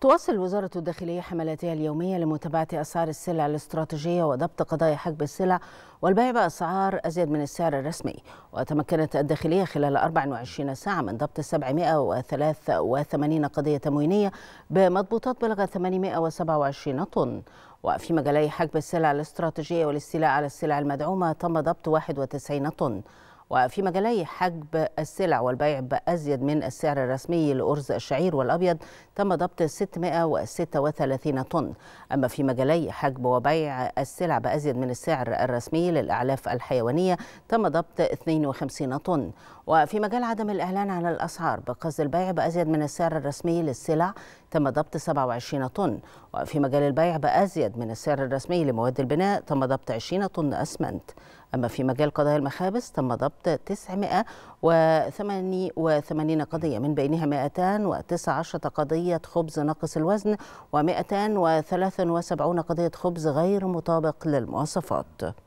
تواصل وزارة الداخلية حملاتها اليومية لمتابعة أسعار السلع الاستراتيجية وضبط قضايا حجب السلع والبيع بأسعار أزيد من السعر الرسمي وتمكنت الداخلية خلال 24 ساعة من ضبط 783 قضية تموينية بمضبوطات بلغت 827 طن وفي مجالي حجب السلع الاستراتيجية والاستيلاء على السلع المدعومة تم ضبط 91 طن وفي مجالي حجب السلع والبيع بأزيد من السعر الرسمي لأرز الشعير والأبيض تم ضبط 636 طن أما في مجالي حجب وبيع السلع بأزيد من السعر الرسمي للأعلاف الحيوانية تم ضبط 52 طن وفي مجال عدم الإعلان عن الأسعار بقصد البيع بأزيد من السعر الرسمي للسلع تم ضبط 27 طن وفي مجال البيع بأزيد من السعر الرسمي لمواد البناء تم ضبط 20 طن أسمنت أما في مجال قضايا المخابز تم ضبط 988 قضية من بينها 219 قضية خبز ناقص الوزن و 273 قضية خبز غير مطابق للمواصفات